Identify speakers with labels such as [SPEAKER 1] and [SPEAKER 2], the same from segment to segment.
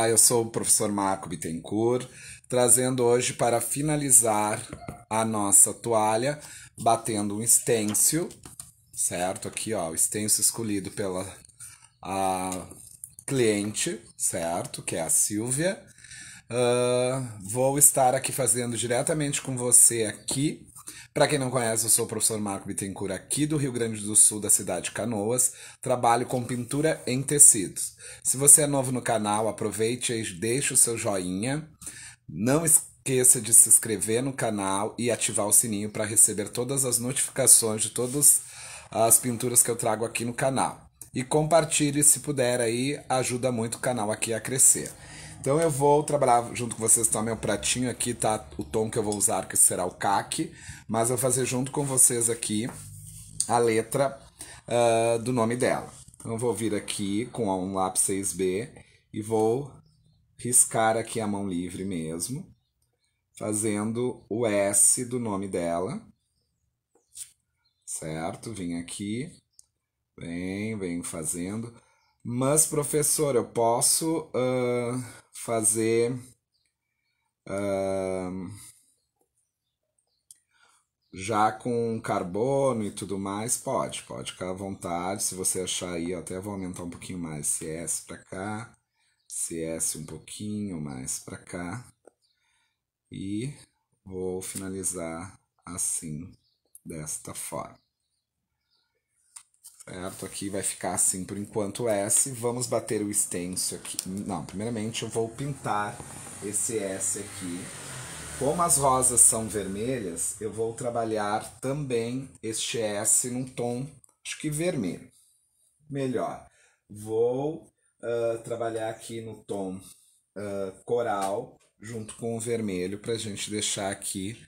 [SPEAKER 1] Olá, eu sou o professor Marco Bittencourt, trazendo hoje para finalizar a nossa toalha, batendo um stencil, certo? Aqui, ó, o stencil escolhido pela a cliente, certo? Que é a Silvia. Uh, vou estar aqui fazendo diretamente com você aqui para quem não conhece, eu sou o professor Marco Bittencourt, aqui do Rio Grande do Sul, da cidade de Canoas. Trabalho com pintura em tecidos. Se você é novo no canal, aproveite e deixe o seu joinha. Não esqueça de se inscrever no canal e ativar o sininho para receber todas as notificações de todas as pinturas que eu trago aqui no canal. E compartilhe se puder aí, ajuda muito o canal aqui a crescer. Então eu vou trabalhar junto com vocês também o pratinho aqui, tá? O tom que eu vou usar, que será o caque. Mas eu vou fazer junto com vocês aqui a letra uh, do nome dela. Então eu vou vir aqui com um lápis 6B e vou riscar aqui a mão livre mesmo, fazendo o S do nome dela. Certo? Vim aqui. vem, venho fazendo. Mas, professor, eu posso. Uh fazer uh, já com carbono e tudo mais, pode, pode ficar à vontade. Se você achar aí, eu até vou aumentar um pouquinho mais CS para cá, CS um pouquinho mais para cá e vou finalizar assim, desta forma. Certo? Aqui vai ficar assim por enquanto S. Vamos bater o stencil aqui. Não, primeiramente eu vou pintar esse S aqui. Como as rosas são vermelhas, eu vou trabalhar também este S num tom, acho que vermelho. Melhor. Vou uh, trabalhar aqui no tom uh, coral, junto com o vermelho, para a gente deixar aqui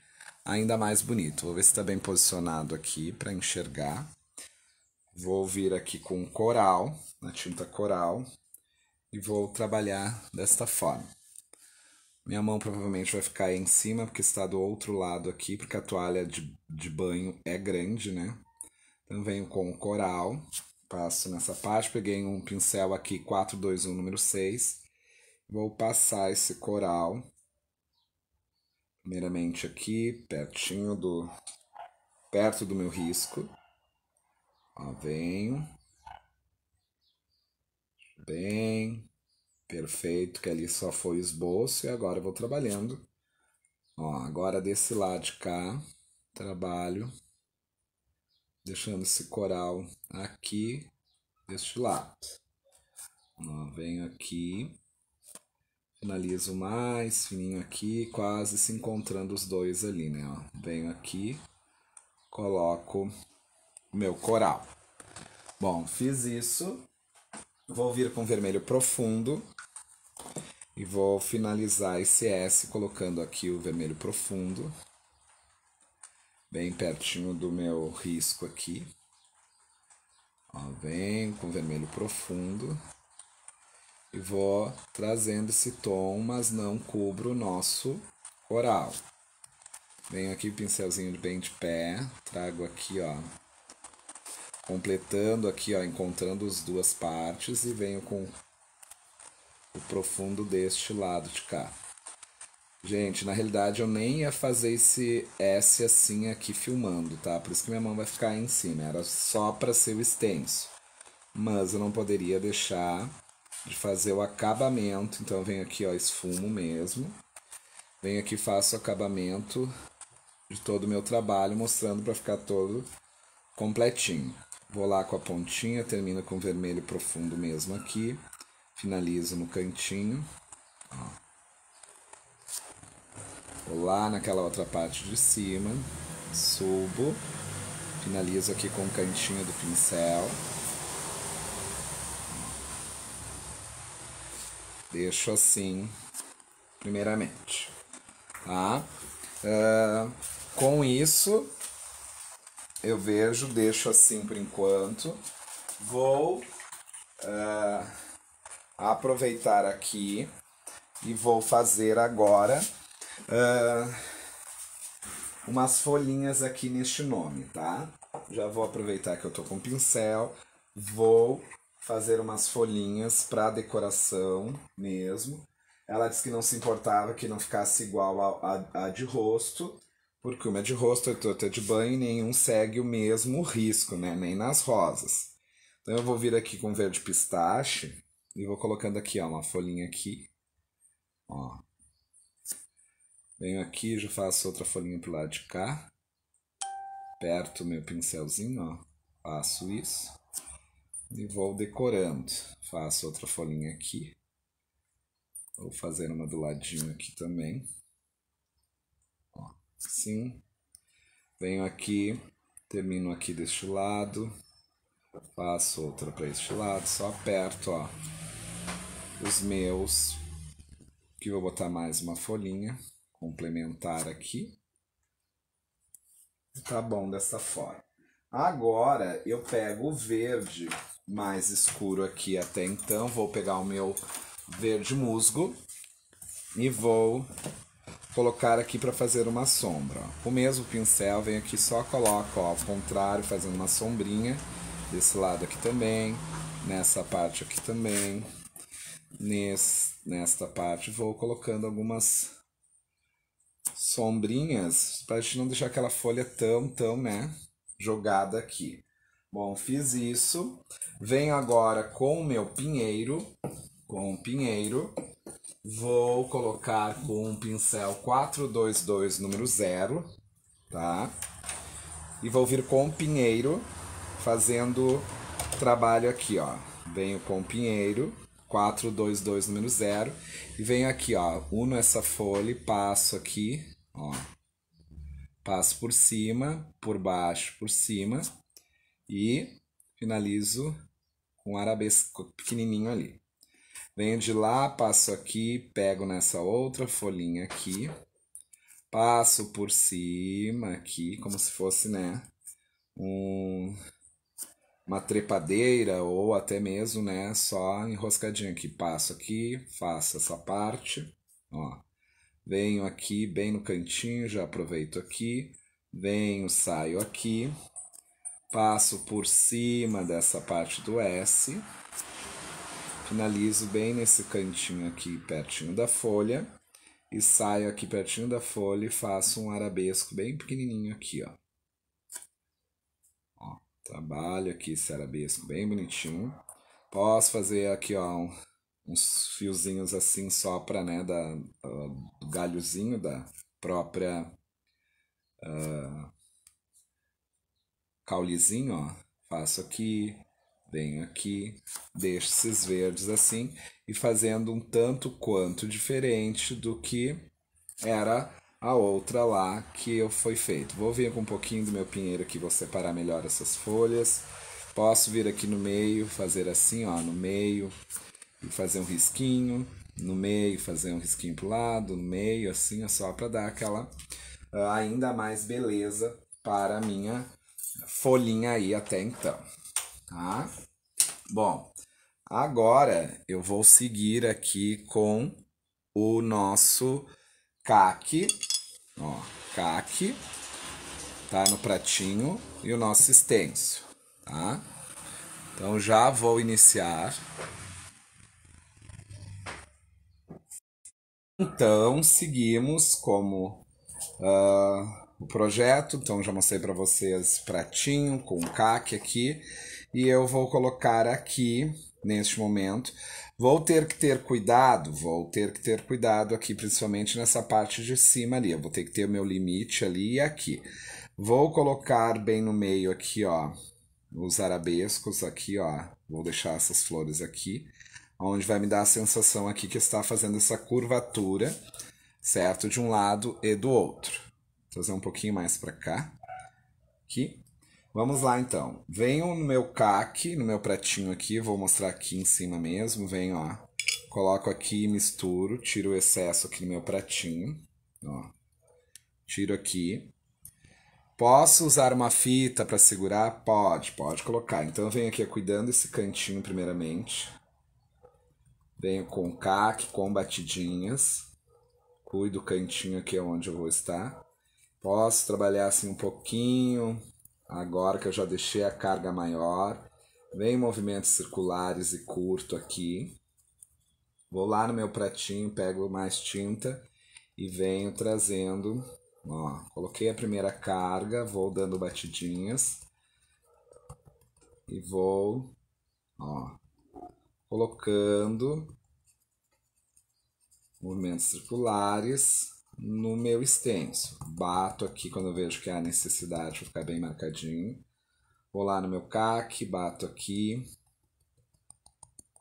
[SPEAKER 1] ainda mais bonito. Vou ver se está bem posicionado aqui para enxergar. Vou vir aqui com coral, na tinta coral, e vou trabalhar desta forma. Minha mão provavelmente vai ficar aí em cima, porque está do outro lado aqui, porque a toalha de, de banho é grande, né? Então venho com o coral, passo nessa parte, peguei um pincel aqui 421 número 6, vou passar esse coral, primeiramente aqui, pertinho do, perto do meu risco. Ó, venho. Bem, perfeito, que ali só foi esboço e agora eu vou trabalhando. Ó, agora desse lado de cá, trabalho, deixando esse coral aqui deste lado. Ó, venho aqui, finalizo mais fininho aqui, quase se encontrando os dois ali, né? Ó, venho aqui, coloco meu coral. Bom, fiz isso. Vou vir com vermelho profundo. E vou finalizar esse S colocando aqui o vermelho profundo. Bem pertinho do meu risco aqui. Ó, bem com vermelho profundo. E vou trazendo esse tom, mas não cubro o nosso coral. Venho aqui, pincelzinho bem de pé, trago aqui, ó, completando aqui, ó, encontrando as duas partes e venho com o profundo deste lado de cá. Gente, na realidade eu nem ia fazer esse S assim aqui filmando, tá? Por isso que minha mão vai ficar em cima, era só para ser o extenso. Mas eu não poderia deixar de fazer o acabamento, então eu venho aqui, ó, esfumo mesmo. Venho aqui faço o acabamento de todo o meu trabalho, mostrando para ficar todo completinho. Vou lá com a pontinha, termino com vermelho profundo mesmo aqui. Finalizo no cantinho. Ó. Vou lá naquela outra parte de cima. Subo. Finalizo aqui com o cantinho do pincel. Deixo assim, primeiramente. Tá? Uh, com isso, eu vejo, deixo assim por enquanto. Vou uh, aproveitar aqui e vou fazer agora uh, umas folhinhas aqui neste nome, tá? Já vou aproveitar que eu tô com pincel, vou fazer umas folhinhas para decoração mesmo. Ela disse que não se importava que não ficasse igual a, a, a de rosto, porque uma é de rosto, a outra é de banho e nenhum segue o mesmo risco, né? Nem nas rosas. Então eu vou vir aqui com verde pistache e vou colocando aqui, ó, uma folhinha aqui. Ó. Venho aqui, já faço outra folhinha pro lado de cá. perto meu pincelzinho, ó. Faço isso. E vou decorando. Faço outra folhinha aqui. Vou fazer uma do ladinho aqui também. Sim. Venho aqui, termino aqui deste lado, faço outra para este lado, só aperto, ó, os meus, que vou botar mais uma folhinha complementar aqui. Tá bom dessa forma. Agora eu pego o verde mais escuro aqui até então, vou pegar o meu verde musgo e vou colocar aqui para fazer uma sombra. O mesmo pincel, vem aqui só coloca ó, ao contrário, fazendo uma sombrinha. Desse lado aqui também, nessa parte aqui também. Nesse, nesta parte vou colocando algumas sombrinhas para a gente não deixar aquela folha tão, tão, né, jogada aqui. Bom, fiz isso. Venho agora com o meu pinheiro, com o pinheiro, Vou colocar com um pincel 422 número 0, tá? E vou vir com o pinheiro, fazendo trabalho aqui, ó. Venho com o pinheiro, 422 número 0, e venho aqui, ó. Uno essa folha e passo aqui, ó. Passo por cima, por baixo, por cima, e finalizo com um arabesco pequenininho ali. Venho de lá, passo aqui, pego nessa outra folhinha aqui, passo por cima aqui, como se fosse, né, um, uma trepadeira ou até mesmo, né, só enroscadinho aqui. Passo aqui, faço essa parte, ó. Venho aqui bem no cantinho, já aproveito aqui, venho, saio aqui, passo por cima dessa parte do S, finalizo bem nesse cantinho aqui pertinho da folha e saio aqui pertinho da folha e faço um arabesco bem pequenininho aqui, ó. ó trabalho aqui esse arabesco bem bonitinho. Posso fazer aqui, ó, um, uns fiozinhos assim só para, né, da, uh, do galhozinho da própria uh, ah, caulezinho, ó. Faço aqui, venho aqui, deixo esses verdes assim, e fazendo um tanto quanto diferente do que era a outra lá que eu foi feito. Vou vir com um pouquinho do meu pinheiro aqui, vou separar melhor essas folhas. Posso vir aqui no meio, fazer assim, ó, no meio, e fazer um risquinho, no meio, fazer um risquinho pro lado, no meio, assim, ó, só para dar aquela ah, ainda mais beleza para a minha folhinha aí até então tá? Bom, agora eu vou seguir aqui com o nosso CAC, ó, CAC, tá no pratinho, e o nosso extenso, tá? Então já vou iniciar. Então seguimos como uh, o projeto, então já mostrei para vocês pratinho com CAC aqui e eu vou colocar aqui neste momento. Vou ter que ter cuidado, vou ter que ter cuidado aqui, principalmente nessa parte de cima ali. Eu vou ter que ter o meu limite ali e aqui. Vou colocar bem no meio aqui, ó, os arabescos aqui, ó. Vou deixar essas flores aqui, onde vai me dar a sensação aqui que está fazendo essa curvatura, certo? De um lado e do outro. Vou trazer um pouquinho mais para cá. Aqui. Vamos lá então. Venho no meu caque, no meu pratinho aqui, vou mostrar aqui em cima mesmo. Venho, ó. Coloco aqui, misturo, tiro o excesso aqui no meu pratinho. Ó. Tiro aqui. Posso usar uma fita para segurar? Pode, pode colocar. Então eu venho aqui cuidando desse cantinho primeiramente. Venho com caque, com batidinhas. Cuido do cantinho aqui onde eu vou estar. Posso trabalhar assim um pouquinho, agora que eu já deixei a carga maior, vem movimentos circulares e curto aqui. Vou lá no meu pratinho, pego mais tinta e venho trazendo. Ó, coloquei a primeira carga, vou dando batidinhas e vou, ó, colocando movimentos circulares no meu extenso. Bato aqui quando eu vejo que há necessidade, vou ficar bem marcadinho. Vou lá no meu CAC, bato aqui.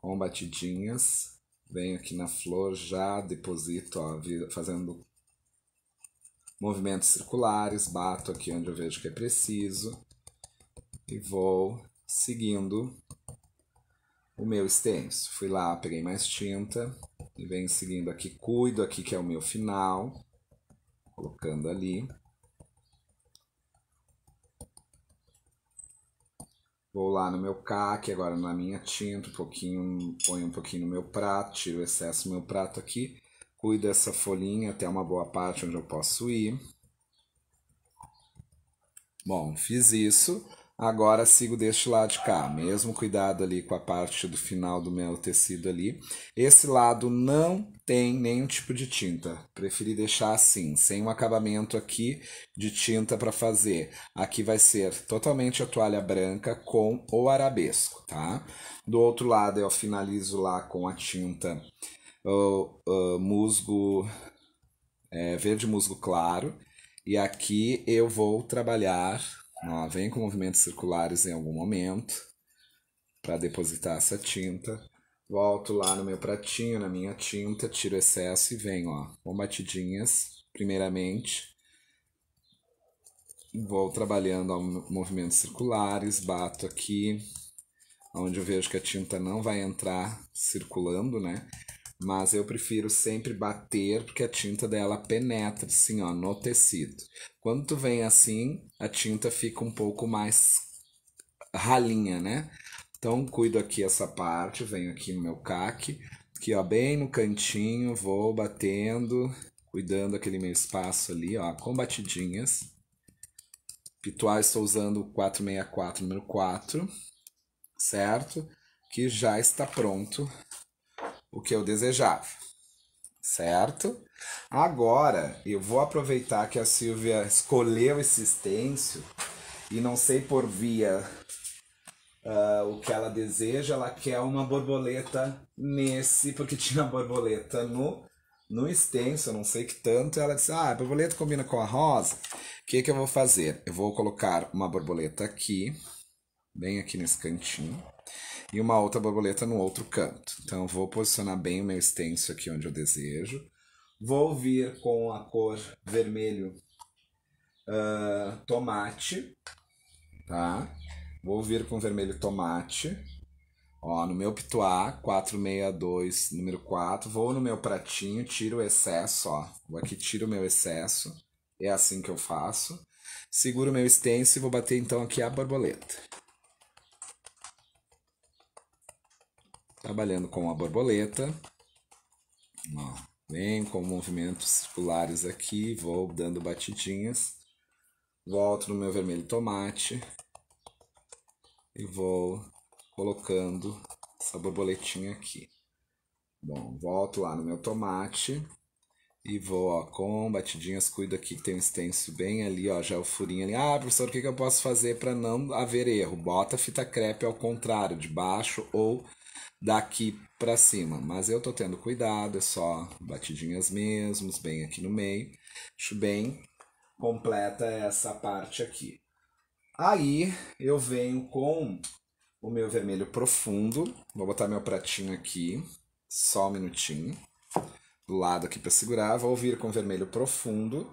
[SPEAKER 1] Com batidinhas. Venho aqui na flor, já deposito, ó, fazendo movimentos circulares. Bato aqui onde eu vejo que é preciso. E vou seguindo o meu extenso. Fui lá, peguei mais tinta e venho seguindo aqui, cuido aqui que é o meu final colocando ali. Vou lá no meu caque agora na minha tinta, um pouquinho, ponho um pouquinho no meu prato, tiro o excesso do meu prato aqui. Cuido dessa folhinha até uma boa parte onde eu posso ir. Bom, fiz isso. Agora sigo deste lado de cá, mesmo cuidado ali com a parte do final do meu tecido ali. Esse lado não tem nenhum tipo de tinta, preferi deixar assim, sem um acabamento aqui de tinta para fazer. Aqui vai ser totalmente a toalha branca com o arabesco, tá? Do outro lado eu finalizo lá com a tinta o, o musgo, é, verde musgo claro. E aqui eu vou trabalhar ela vem com movimentos circulares em algum momento para depositar essa tinta. Volto lá no meu pratinho, na minha tinta, tiro o excesso e venho, ó, com batidinhas, primeiramente. Vou trabalhando com movimentos circulares, bato aqui, onde eu vejo que a tinta não vai entrar circulando, né? Mas eu prefiro sempre bater, porque a tinta dela penetra, assim, ó, no tecido. Quando tu vem assim, a tinta fica um pouco mais ralinha, né? Então, cuido aqui essa parte, venho aqui no meu caque, aqui, ó, bem no cantinho, vou batendo, cuidando aquele meu espaço ali, ó, com batidinhas. Pituar estou usando o 464 número 4, certo? Que já está pronto o que eu desejava, certo? Agora, eu vou aproveitar que a Silvia escolheu esse stencil e não sei por via uh, o que ela deseja, ela quer uma borboleta nesse, porque tinha borboleta no no stencil, não sei que tanto, ela disse: "Ah, a borboleta combina com a rosa. O que que eu vou fazer? Eu vou colocar uma borboleta aqui, bem aqui nesse cantinho e uma outra borboleta no outro canto. Então, vou posicionar bem o meu extenso aqui onde eu desejo. Vou vir com a cor vermelho uh, tomate, tá? Vou vir com vermelho tomate. Ó, no meu pituá, 462, número 4. Vou no meu pratinho, tiro o excesso, ó. Vou aqui, tiro o meu excesso. É assim que eu faço. Seguro meu extenso e vou bater então aqui a borboleta. trabalhando com a borboleta. Ó, vem com movimentos circulares aqui, vou dando batidinhas. Volto no meu vermelho tomate e vou colocando essa borboletinha aqui. Bom, volto lá no meu tomate e vou, ó, com batidinhas, cuido aqui que tem um stencil bem ali, ó, já o furinho ali. Ah, professor, o que, que eu posso fazer para não haver erro? Bota fita crepe ao contrário, de baixo ou daqui para cima. Mas eu tô tendo cuidado, é só batidinhas mesmos, bem aqui no meio. Acho bem completa essa parte aqui. Aí eu venho com o meu vermelho profundo. Vou botar meu pratinho aqui, só um minutinho. Do lado aqui para segurar. Vou vir com vermelho profundo.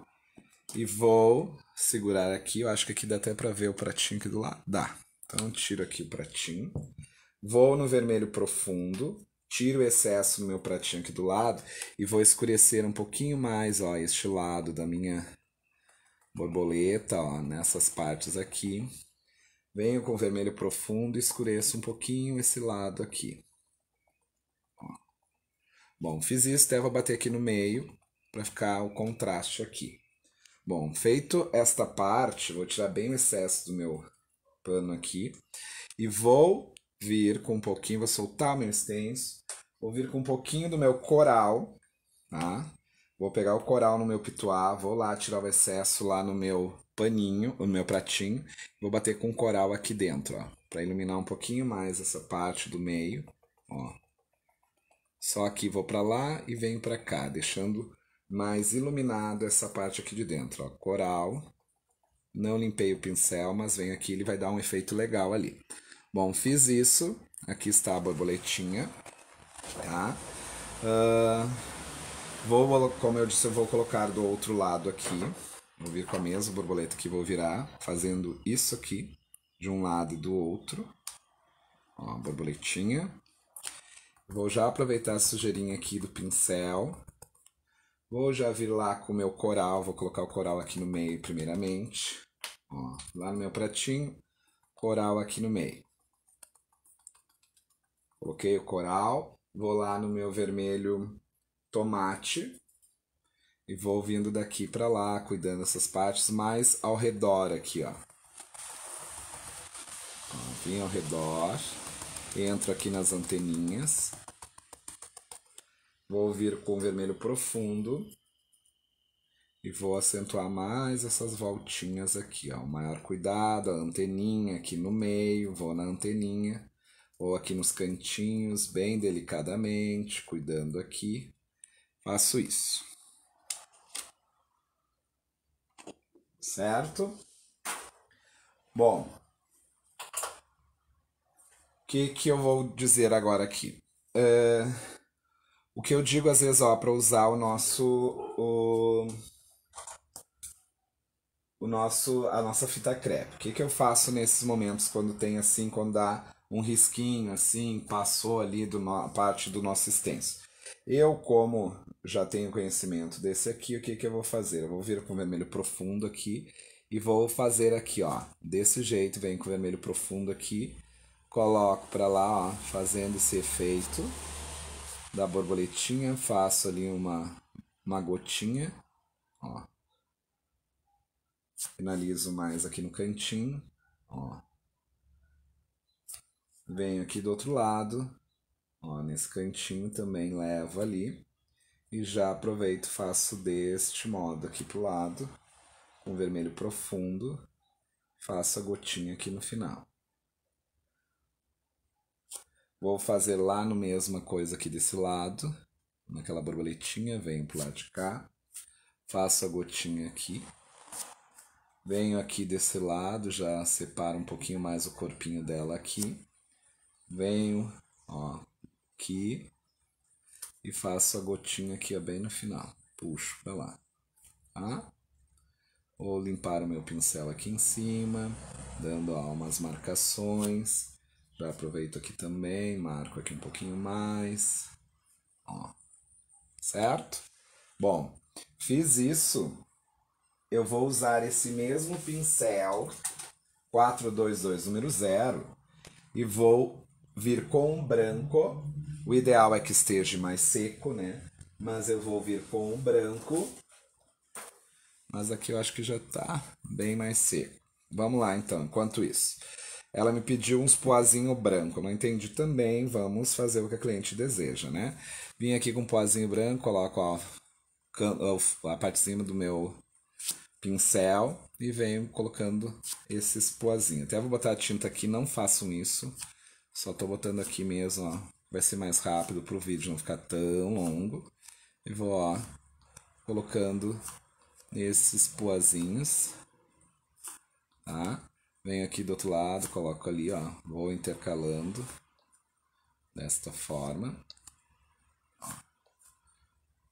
[SPEAKER 1] E vou segurar aqui. Eu acho que aqui dá até para ver o pratinho aqui do lado. Dá. Então tiro aqui o pratinho. Vou no vermelho profundo, tiro o excesso do meu pratinho aqui do lado e vou escurecer um pouquinho mais, ó, este lado da minha borboleta, ó, nessas partes aqui. Venho com vermelho profundo e escureço um pouquinho esse lado aqui. Ó. Bom, fiz isso, até vou bater aqui no meio para ficar o contraste aqui. Bom, feito esta parte, vou tirar bem o excesso do meu pano aqui e vou vir com um pouquinho, vou soltar meu extenso, vou vir com um pouquinho do meu coral, tá? Vou pegar o coral no meu pituá, vou lá tirar o excesso lá no meu paninho, no meu pratinho, vou bater com o coral aqui dentro, ó, para iluminar um pouquinho mais essa parte do meio, ó. Só aqui vou para lá e venho para cá, deixando mais iluminado essa parte aqui de dentro, ó, coral. Não limpei o pincel, mas venho aqui, ele vai dar um efeito legal ali. Bom, fiz isso. Aqui está a borboletinha, tá? Uh, vou, como eu disse, eu vou colocar do outro lado aqui. Vou vir com a mesma borboleta que vou virar, fazendo isso aqui, de um lado e do outro. Ó, borboletinha. Vou já aproveitar a sujeirinha aqui do pincel. Vou já vir lá com o meu coral, vou colocar o coral aqui no meio primeiramente. Ó, lá no meu pratinho, coral aqui no meio. Coloquei o coral, vou lá no meu vermelho tomate e vou vindo daqui para lá, cuidando essas partes mais ao redor aqui, ó. ó vim ao redor, entro aqui nas anteninhas, vou vir com o vermelho profundo e vou acentuar mais essas voltinhas aqui, ó. O maior cuidado, a anteninha aqui no meio, vou na anteninha ou aqui nos cantinhos, bem delicadamente, cuidando aqui. Faço isso. Certo? Bom, o que, que eu vou dizer agora aqui? Uh, o que eu digo às vezes, ó, para usar o nosso. O, o nosso a nossa fita crepe. O que, que eu faço nesses momentos quando tem assim, quando dá um risquinho assim, passou ali do parte do nosso extenso. Eu, como já tenho conhecimento desse aqui, o que, que eu vou fazer? Eu vou vir com vermelho profundo aqui e vou fazer aqui, ó. Desse jeito, vem com vermelho profundo aqui, coloco para lá, ó, fazendo esse efeito da borboletinha, faço ali uma, uma gotinha, ó. Finalizo mais aqui no cantinho, ó. Venho aqui do outro lado, ó, nesse cantinho também levo ali. E já aproveito faço deste modo aqui pro lado, com vermelho profundo. Faço a gotinha aqui no final. Vou fazer lá no mesma coisa aqui desse lado, naquela borboletinha, venho pro lado de cá. Faço a gotinha aqui. Venho aqui desse lado, já separo um pouquinho mais o corpinho dela aqui venho ó, aqui e faço a gotinha aqui ó, bem no final. Puxo para lá. Tá? Vou limpar o meu pincel aqui em cima, dando ó, umas marcações. Já aproveito aqui também, marco aqui um pouquinho mais. Ó. Certo? Bom, fiz isso. Eu vou usar esse mesmo pincel 422 número 0 e vou vir com branco. O ideal é que esteja mais seco, né? Mas eu vou vir com branco. Mas aqui eu acho que já tá bem mais seco. Vamos lá então, enquanto isso. Ela me pediu uns poazinho branco. Não entendi também. Vamos fazer o que a cliente deseja, né? Vim aqui com um poazinho branco, coloco a, a parte de cima do meu pincel e venho colocando esses poazinhos. Até vou botar a tinta aqui, não façam isso. Só tô botando aqui mesmo, ó. Vai ser mais rápido pro vídeo não ficar tão longo. E vou, ó, colocando nesses poazinhos, tá? Venho aqui do outro lado, coloco ali, ó. Vou intercalando desta forma.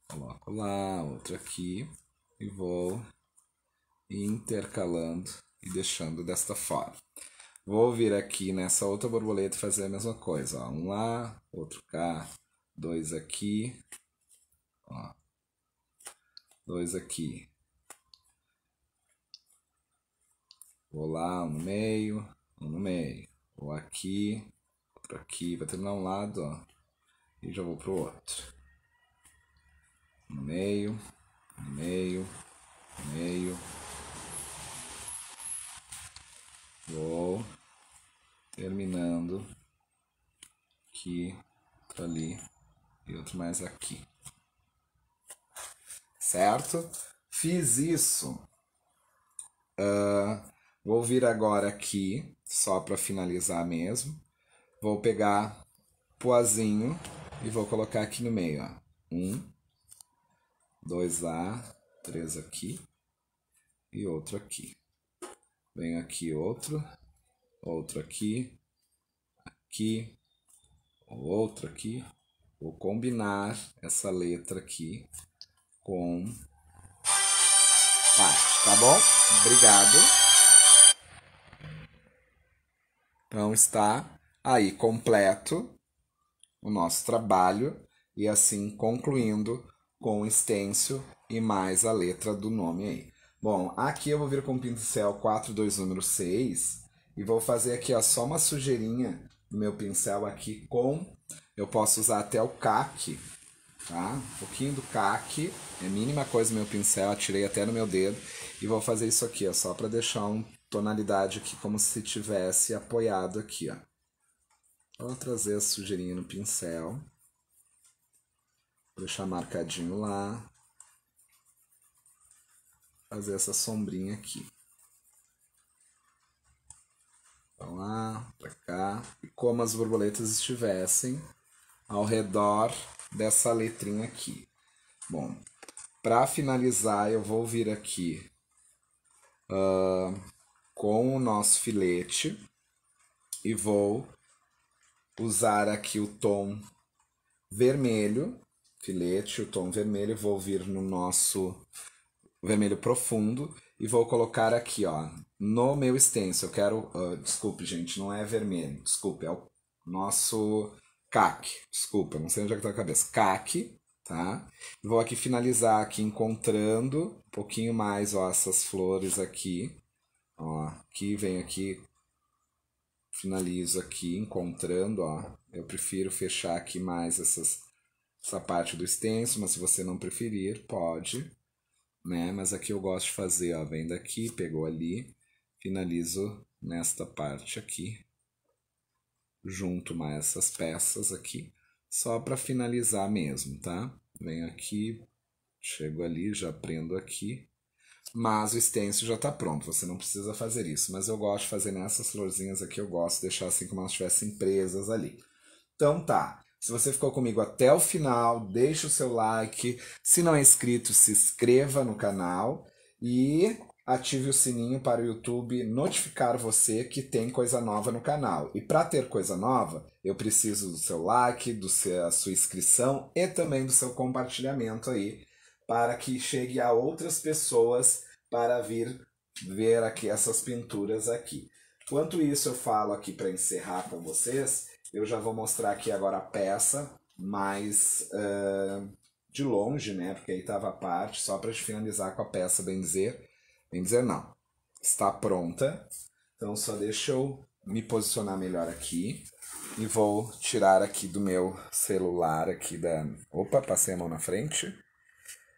[SPEAKER 1] Coloco lá, outro aqui. E vou intercalando e deixando desta forma. Vou vir aqui nessa outra borboleta e fazer a mesma coisa. Ó. Um lá, outro cá, dois aqui, ó. dois aqui. Vou lá, um no meio, um no meio. Vou aqui, outro aqui. Vai terminar um lado, ó. E já vou pro outro. No meio, no meio, no meio. Vou terminando aqui, outro ali e outro mais aqui. Certo? Fiz isso. Uh, vou vir agora aqui, só para finalizar mesmo. Vou pegar poazinho e vou colocar aqui no meio. Ó. Um, dois lá, três aqui e outro aqui. Vem aqui outro outro aqui, aqui, outro aqui. Vou combinar essa letra aqui com parte, tá bom? Obrigado. Então está aí completo o nosso trabalho e assim concluindo com o stencil e mais a letra do nome aí. Bom, aqui eu vou vir com o pincel 4, número 6 e vou fazer aqui, ó, só uma sujeirinha no meu pincel aqui com... Eu posso usar até o caque, tá? Um pouquinho do caque, é a mínima coisa meu pincel, atirei até no meu dedo. E vou fazer isso aqui, ó, só para deixar uma tonalidade aqui como se tivesse apoiado aqui, ó. Vou trazer a sujeirinha no pincel. deixar marcadinho lá. Fazer essa sombrinha aqui. Pra lá, pra cá. E como as borboletas estivessem ao redor dessa letrinha aqui. Bom, para finalizar, eu vou vir aqui uh, com o nosso filete e vou usar aqui o tom vermelho, filete, o tom vermelho, vou vir no nosso vermelho profundo e vou colocar aqui, ó, no meu stencil, eu quero. Uh, desculpe, gente, não é vermelho. Desculpe, é o nosso CAC. Desculpa, não sei onde é que tá a cabeça. CAC, tá? Vou aqui finalizar aqui encontrando um pouquinho mais, ó, essas flores aqui. Ó, aqui vem aqui, finalizo aqui encontrando, ó. Eu prefiro fechar aqui mais essas, essa parte do extenso, mas se você não preferir, pode, né? Mas aqui eu gosto de fazer, ó, vem daqui, pegou ali, finalizo nesta parte aqui, junto mais essas peças aqui, só para finalizar mesmo, tá? Venho aqui, chego ali, já prendo aqui, mas o stencil já está pronto, você não precisa fazer isso, mas eu gosto de fazer nessas florzinhas aqui, eu gosto de deixar assim como elas estivessem presas ali. Então tá, se você ficou comigo até o final, deixa o seu like, se não é inscrito, se inscreva no canal e ative o sininho para o YouTube notificar você que tem coisa nova no canal. E para ter coisa nova, eu preciso do seu like, do seu, da sua inscrição e também do seu compartilhamento aí, para que chegue a outras pessoas para vir ver aqui essas pinturas aqui. Enquanto isso, eu falo aqui para encerrar com vocês, eu já vou mostrar aqui agora a peça mais uh, de longe, né? Porque aí estava a parte, só para finalizar com a peça, bem dizer vem dizer não. Está pronta. Então só deixa eu me posicionar melhor aqui. E vou tirar aqui do meu celular aqui da. Opa, passei a mão na frente.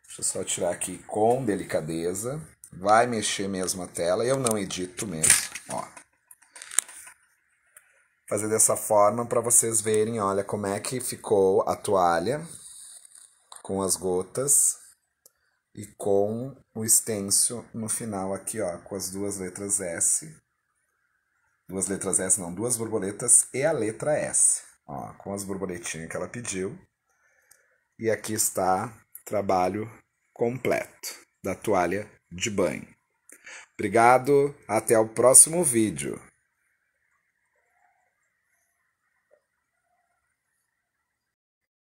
[SPEAKER 1] Deixa eu só tirar aqui com delicadeza. Vai mexer mesmo a tela. Eu não edito mesmo. Ó. Fazer dessa forma para vocês verem, olha como é que ficou a toalha com as gotas e com o extenso no final aqui, ó, com as duas letras S. Duas letras S, não, duas borboletas e a letra S, ó, com as borboletinhas que ela pediu. E aqui está trabalho completo da toalha de banho. Obrigado, até o próximo vídeo.